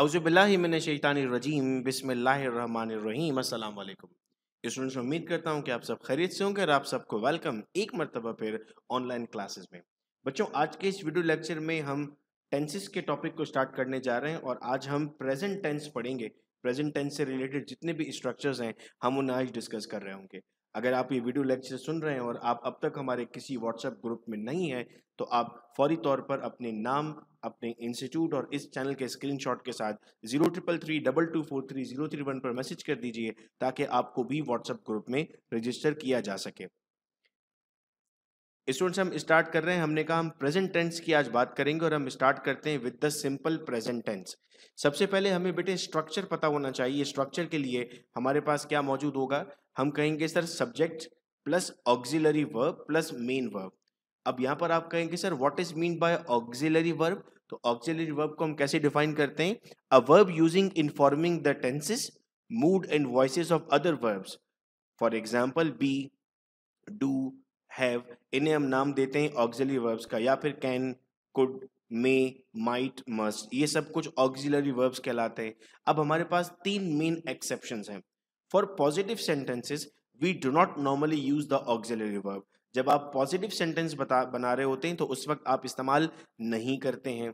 अवज़बिल्लाशैतानरजीम बिसमीम अल्लाम स्टूडेंट्स उम्मीद करता हूँ कि आप सब खरीद से होंगे और आप सबको वेलकम एक मरतबा फिर ऑनलाइन क्लासेस में बच्चों आज के इस वीडियो लेक्चर में हम टेंसेस के टॉपिक को स्टार्ट करने जा रहे हैं और आज हम प्रेजेंट टेंस पढ़ेंगे प्रेजेंट टेंस से रिलेटेड जितने भी स्ट्रक्चर्स हैं हम उन्हें आज डिस्कस कर रहे होंगे अगर आप ये वीडियो लेक्चर सुन रहे हैं और आप अब तक हमारे किसी व्हाट्सएप ग्रुप में नहीं हैं तो आप फौरी तौर पर अपने नाम अपने इंस्टीट्यूट और इस चैनल के स्क्रीनशॉट के साथ zero triple three double two four three zero three one पर मैसेज कर दीजिए ताकि आपको भी व्हाट्सएप ग्रुप में रजिस्टर किया जा सके स्टूडेंट्स हम स्टार्ट कर रहे हैं हमने कहा हम प्रेजेंट टेंस की आज बात करेंगे और हम स्टार्ट करते हैं with the simple present tense सबसे पहले हमें बेटे स्ट्रक्चर पता होना चाहिए स्ट्रक्चर के लिए हमारे पास क्या मौजूद होगा हम कहेंगे sir subject plus auxiliary verb plus main verb अब यहाँ पर आप कहेंगे sir what is mean by auxiliary verb तो ऑक्सिलरी वर्ब को हम कैसे डिफाइन करते हैं a verb using in forming the tenses mood and voices of other verbs for example be do have इन्हें हम नाम देते हैं ऑक्सिलरी वर्ब्स का या फिर can could may might must ये सब कुछ ऑक्सिलरी वर्ब्स कहलाते हैं अब हमारे पास तीन मेन एक्सेप्शन हैं for positive sentences we do not normally use the auxiliary verb जब आप पॉजिटिव सेंटेंस बता बना रहे होते हैं तो उस वक्त आप इस्तेमाल नहीं करते हैं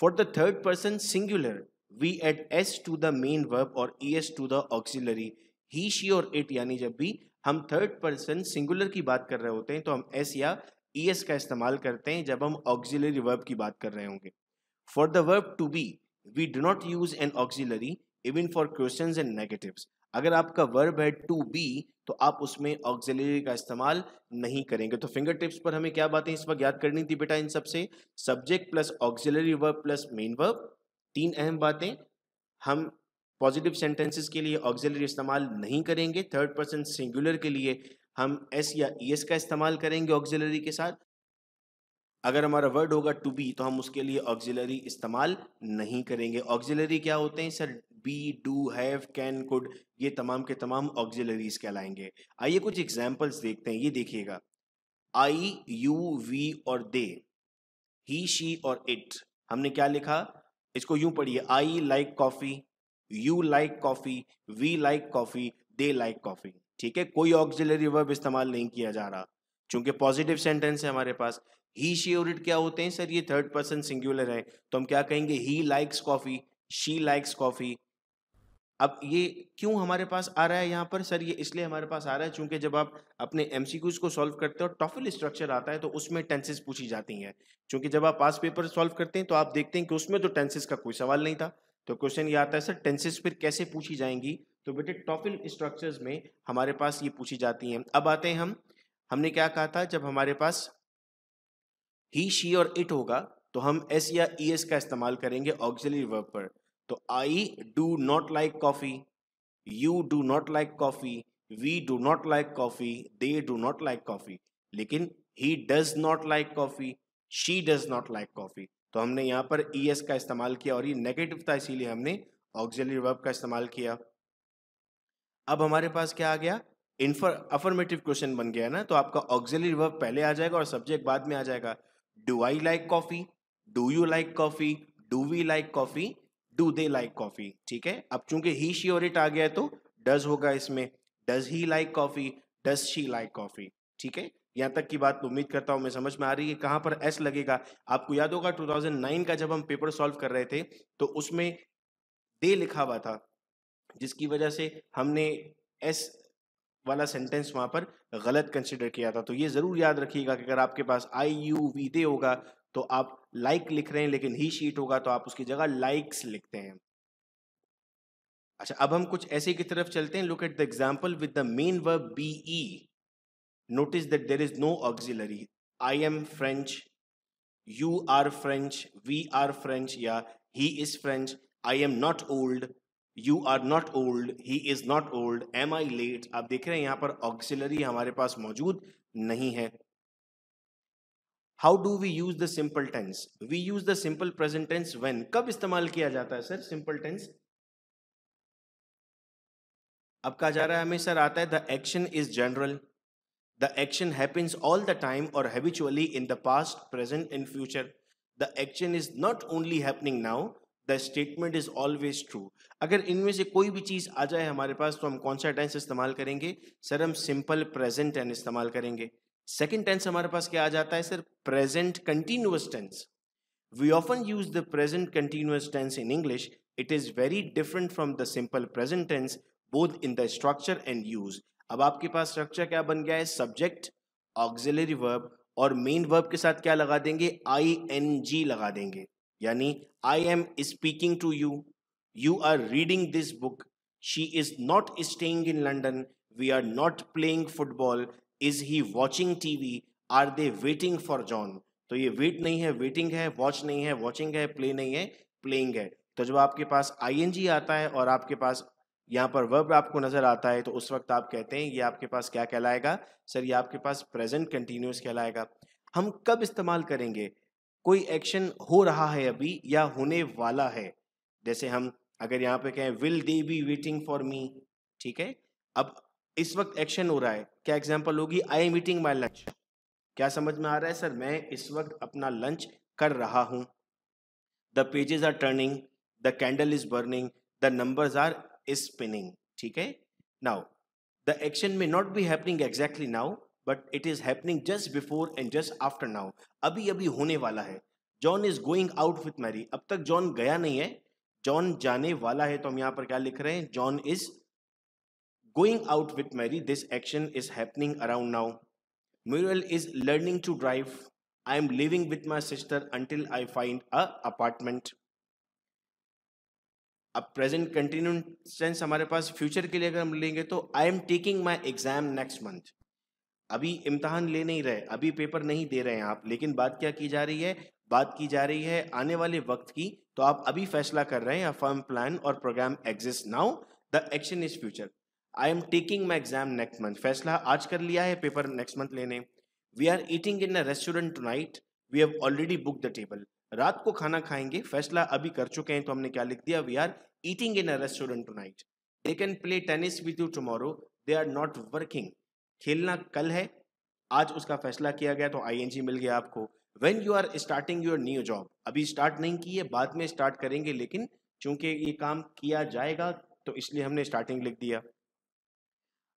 for the third person singular we add S to the main verb और E S to the auxiliary he she और इट यानी जब भी हम थर्ड पर्सन सिंगुलर की बात कर रहे होते हैं तो हम एस या ई e एस का इस्तेमाल करते हैं जब हम ऑक्सिलरी वर्ब की बात कर रहे होंगे for the verb to be we do not use an auxiliary even for question and negative अगर आपका वर्ब है टू बी तो आप उसमें ऑक्सिलरी का इस्तेमाल नहीं करेंगे तो फिंगर टिप्स पर हमें क्या बातें इस वक्त याद करनी थी बेटा इन सबसे subject plus auxiliary verb plus main verb तीन अहम बातें हम पॉजिटिव सेंटेंसेस के लिए ऑक्सिलरी इस्तेमाल नहीं करेंगे थर्ड पर्सन सिंगुलर के लिए हम एस या ई एस का इस्तेमाल करेंगे ऑक्सिलरी के साथ अगर हमारा वर्ड होगा टू बी तो हम उसके लिए ऑक्सिलरी इस्तेमाल नहीं करेंगे ऑक्सिलरी क्या होते हैं sir be do have can could ये तमाम के तमाम ऑक्जिलरीज कहलाएंगे आइए कुछ एग्जाम्पल्स देखते हैं ये देखिएगा आई यू वी और दे ही शी और इट हमने क्या लिखा इसको यूं पढ़िए I like coffee you like coffee we like coffee they like coffee ठीक है कोई ऑक्जिलरी वर्ब इस्तेमाल नहीं किया जा रहा चूंकि पॉजिटिव सेंटेंस है हमारे पास ही शी और इट क्या होते हैं सर ये थर्ड पर्सन सिंगुलर है तो हम क्या कहेंगे he likes coffee she likes coffee अब ये क्यों हमारे पास आ रहा है यहाँ पर सर ये इसलिए हमारे पास आ रहा है चूंकि जब आप अपने एम को सॉल्व करते हो टॉफिल स्ट्रक्चर आता है तो उसमें टेंसेज पूछी जाती हैं चूंकि जब आप पास पेपर सॉल्व करते हैं तो आप देखते हैं कि उसमें तो टेंसेज का कोई सवाल नहीं था तो क्वेश्चन ये आता है सर टेंसेज फिर कैसे पूछी जाएंगी तो बेटे टॉफिल स्ट्रक्चर में हमारे पास ये पूछी जाती हैं अब आते हैं हम हमने क्या कहा था जब हमारे पास ही शी और इट होगा तो हम एस या ई एस का इस्तेमाल करेंगे ऑक्सिलरी वर्ब पर तो I do not like coffee you do not like coffee we do not like coffee they do not like coffee लेकिन he does not like coffee she does not like coffee तो हमने यहां पर E S का इस्तेमाल किया और ये नेगेटिव था इसीलिए हमने ऑक्सिलरी वर्ब का इस्तेमाल किया अब हमारे पास क्या आ गया इन्फर अफर्मेटिव क्वेश्चन बन गया ना तो आपका ऑक्सिलरी वर्ब पहले आ जाएगा और सब्जेक्ट बाद में आ जाएगा do I like coffee do you like coffee do we like coffee do they like coffee ठीक है अब चूंकि ही शी और इट आ गया है तो डज होगा इसमें does he like coffee does she like coffee ठीक है यहाँ तक की बात तो उम्मीद करता हूँ मैं समझ में आ रही है कहाँ पर एस लगेगा आपको याद होगा 2009 का जब हम पेपर सॉल्व कर रहे थे तो उसमें दे लिखा हुआ था जिसकी वजह से हमने एस वाला सेंटेंस वहाँ पर गलत कंसिडर किया था तो ये ज़रूर याद रखिएगा कि अगर आपके पास आई यू वी दे होगा तो आप लाइक लिख रहे हैं लेकिन ही शीट होगा तो आप उसकी जगह लाइक्स लिखते हैं अच्छा अब हम कुछ ऐसे की तरफ चलते हैं look at the example with the main verb be ई notice that there is no auxiliary I am French you are French we are French या he is French I am not old you are not old he is not old am I late आप देख रहे हैं यहाँ पर auxiliary हमारे पास मौजूद नहीं है how do we use the simple tense we use the simple present tense when कब इस्तेमाल किया जाता है सर सिंपल टेंस अब कहा जा रहा है हमें सर आता है the action is general the action happens all the time और habitually in the past present and future the action is not only happening now the statement is always true अगर इनमें से कोई भी चीज़ आ जाए हमारे पास तो हम कौन सा टेंस इस्तेमाल करेंगे सर हम सिंपल प्रेजेंट टेंस इस्तेमाल करेंगे सेकेंड टेंस हमारे पास क्या आ जाता है sir present continuous tense we often use the present continuous tense in English it is very different from the simple present tense both in the structure and use अब आपके पास स्ट्रक्चर क्या बन गया है सब्जेक्ट ऑक्सिलरी वर्ब और main verb के साथ क्या लगा देंगे आई एन जी लगा देंगे यानी I am speaking to you you are reading this book she is not staying in London we are not playing football is he watching TV are they waiting for John तो ये wait नहीं है waiting है watch नहीं है watching है play नहीं है प्लेइंग है तो जब आपके पास आई आता है और आपके पास यहाँ पर वर्ब आपको नजर आता है तो उस वक्त आप कहते हैं ये आपके पास क्या कहलाएगा सर ये आपके पास प्रेजेंट कंटिन्यूस कहलाएगा हम कब इस्तेमाल करेंगे कोई एक्शन हो रहा है अभी या होने वाला है जैसे हम अगर यहाँ पे कहें will they be waiting for me ठीक है अब इस वक्त एक्शन हो रहा है क्या एग्जाम्पल होगी I am eating my lunch क्या समझ में आ रहा है सर मैं इस वक्त अपना लंच कर रहा हूँ the pages are turning the candle is burning the number are is spinning ठीक है now the action may not be happening exactly now but it is happening just before and just after now अभी अभी होने वाला है John is going out with Mary अब तक John गया नहीं है जॉन जाने वाला है तो हम यहाँ पर क्या लिख रहे हैं John is Going out with Mary, this action is happening around now. Muriel is learning to drive. I am living with my sister until I find a apartment. अब प्रेजेंट कंटिन्यूस हमारे पास फ्यूचर के लिए अगर हम लेंगे तो I am taking my exam next month अभी इम्तहान ले नहीं रहे अभी पेपर नहीं दे रहे हैं आप लेकिन बात क्या की जा रही है बात की जा रही है आने वाले वक्त की तो आप अभी फैसला कर रहे हैं फर्म प्लान और programme exist now the action is future I am taking my exam next month फैसला आज कर लिया है पेपर नेक्स्ट मंथ लेने we are eating in a restaurant tonight we have already book the table रात को खाना खाएंगे फैसला अभी कर चुके हैं तो हमने क्या लिख दिया we are eating in a restaurant tonight they can play tennis with you tomorrow they are not working खेलना कल है आज उसका फैसला किया गया तो आई एन जी मिल गया आपको when you are starting your new job अभी स्टार्ट नहीं की है बाद में स्टार्ट करेंगे लेकिन चूंकि ये काम किया जाएगा तो इसलिए हमने स्टार्टिंग लिख दिया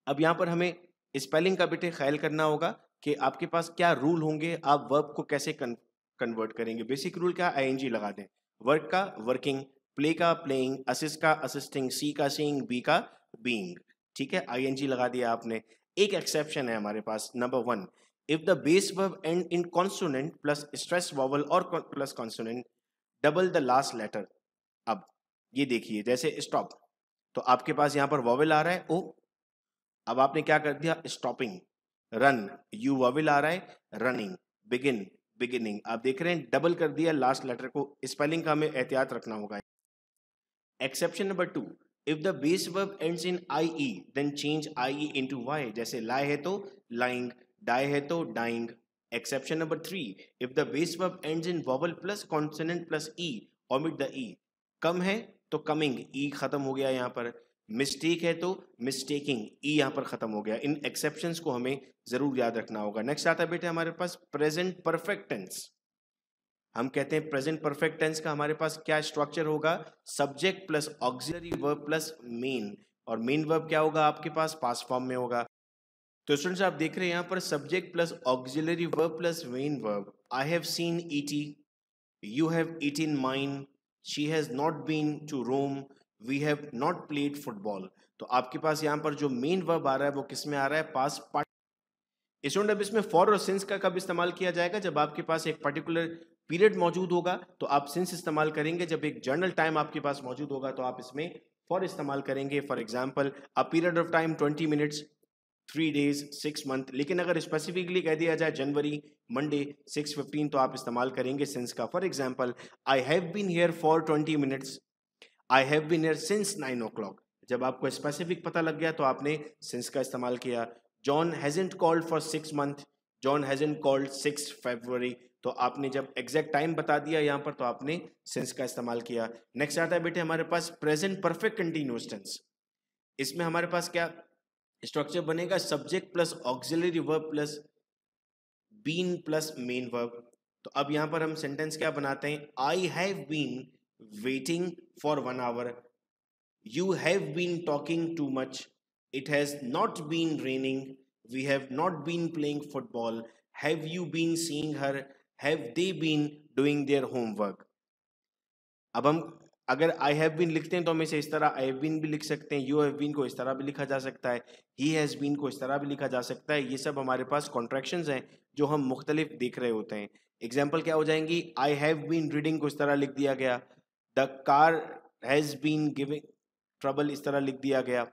अब यहाँ पर हमें स्पेलिंग का बेटे ख्याल करना होगा कि आपके पास क्या रूल होंगे आप वर्ब को कैसे कन्वर्ट करेंगे बेसिक रूल क्या आई लगा दें वर्क का वर्किंग प्ले का प्लेइंग असिस्ट का असिस्टिंग सी का सींग बी का बींग ठीक है आई लगा दिया आपने एक एक्सेप्शन है हमारे पास number one if the base verb end in consonant plus stress vowel और plus consonant double the last letter अब ये देखिए जैसे स्टॉप तो आपके पास यहाँ पर वॉवल आ रहा है ओ अब आपने क्या कर दिया स्टॉपिंग रन यू वविल आ रहा है रनिंग बिगिन बिगिनिंग आप देख रहे हैं डबल कर दिया लास्ट लेटर को स्पेलिंग का हमें एहतियात रखना होगा exception number two if the base verb ends in I E then change I E into Y जैसे लाए है तो लाइंग डाई है तो dying exception number three if the base verb ends in vowel plus consonant plus E omit the E come है तो coming ई e खत्म हो गया यहाँ पर मिस्टेक है तो मिस्टेकिंग ई यहाँ पर ख़त्म हो गया इन एक्सेप्शन को हमें ज़रूर याद रखना होगा नेक्स्ट आता है बेटे हमारे पास प्रेजेंट परफेक्ट टेंस हम कहते हैं प्रेजेंट परफेक्ट टेंस का हमारे पास क्या स्ट्रक्चर होगा subject plus auxiliary verb plus main और मेन वर्ब क्या होगा आपके पास पास फॉर्म में होगा तो स्टूडेंट्स आप देख रहे हैं यहाँ पर subject plus auxiliary verb plus main verb I have seen ET you have eat in mine she has not been to Rome we have not played football तो आपके पास यहाँ पर जो मेन वर्ब आ रहा है वो किस में आ रहा है पास पार्ट स्टूडेंट अब इसमें फॉर और सिंस का कब इस्तेमाल किया जाएगा जब आपके पास एक पर्टिकुलर पीरियड मौजूद होगा तो आप सिंस इस्तेमाल करेंगे जब एक जर्नल टाइम आपके पास मौजूद होगा तो आप इसमें फॉर इस्तेमाल करेंगे for example a period of time twenty minutes three days six month लेकिन अगर स्पेसिफिकली कह दिया जाए जनवरी मंडे सिक्स फिफ्टीन तो आप इस्तेमाल करेंगे सिंस का for example I have been here for twenty minutes I have been here since nine o'clock जब आपको स्पेसिफिक पता लग गया तो आपने सिंस का इस्तेमाल किया John hasn't called for six month John hasn't called six February तो आपने जब एग्जैक्ट टाइम बता दिया यहाँ पर तो आपने सिंस का इस्तेमाल किया नेक्स्ट आता है बेटे हमारे पास प्रेजेंट परफेक्ट कंटिन्यूस टेंस इसमें हमारे पास क्या स्ट्रक्चर बनेगा subject plus auxiliary verb plus been plus main verb तो अब यहाँ पर हम सेंटेंस क्या बनाते हैं I have been waiting for one hour you have been talking too much it has not been raining we have not been playing football have you been seeing her have they been doing their homework अब हम अगर आई have been लिखते हैं तो हमें से इस तरह आई हैव बीन भी लिख सकते हैं यू हैव बीन को इस तरह भी लिखा जा सकता है ही हैज़ बीन को इस तरह भी लिखा जा सकता है ये सब हमारे पास कॉन्ट्रेक्शन हैं जो हम मुख्तलिफ देख रहे होते हैं एग्जाम्पल क्या हो जाएंगी आई हैव बीन रीडिंग को इस तरह लिख दिया गया the car has been giving trouble इस तरह लिख दिया गया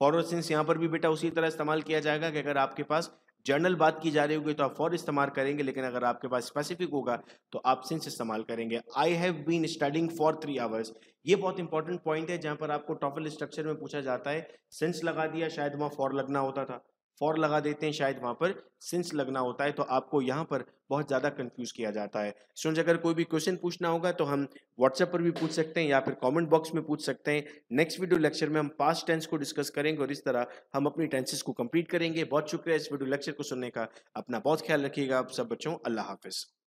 फॉर सेंस यहाँ पर भी बेटा उसी तरह इस्तेमाल किया जाएगा कि अगर आपके पास जर्नल बात की जा रही होगी तो आप फॉर इस्तेमाल करेंगे लेकिन अगर आपके पास स्पेसिफिक होगा तो आप सिंस इस्तेमाल करेंगे I have been studying for three hours ये बहुत इंपॉर्टेंट पॉइंट है जहाँ पर आपको टॉफल स्ट्रक्चर में पूछा जाता है सिंस लगा दिया शायद वहाँ फॉर लगना होता था फॉर लगा देते हैं शायद वहां पर सिंस लगना होता है तो आपको यहाँ पर बहुत ज़्यादा कंफ्यूज किया जाता है स्टूडेंट्स अगर कोई भी क्वेश्चन पूछना होगा तो हम व्हाट्सएप पर भी पूछ सकते हैं या फिर कमेंट बॉक्स में पूछ सकते हैं नेक्स्ट वीडियो लेक्चर में हम पास्ट टेंस को डिस्कस करेंगे और इस तरह हम अपनी टेंसेस को कंप्लीट करेंगे बहुत शुक्रिया इस वीडियो लेक्चर को सुनने का अपना बहुत ख्याल रखिएगा आप सब बच्चों अल्लाह हाफिज़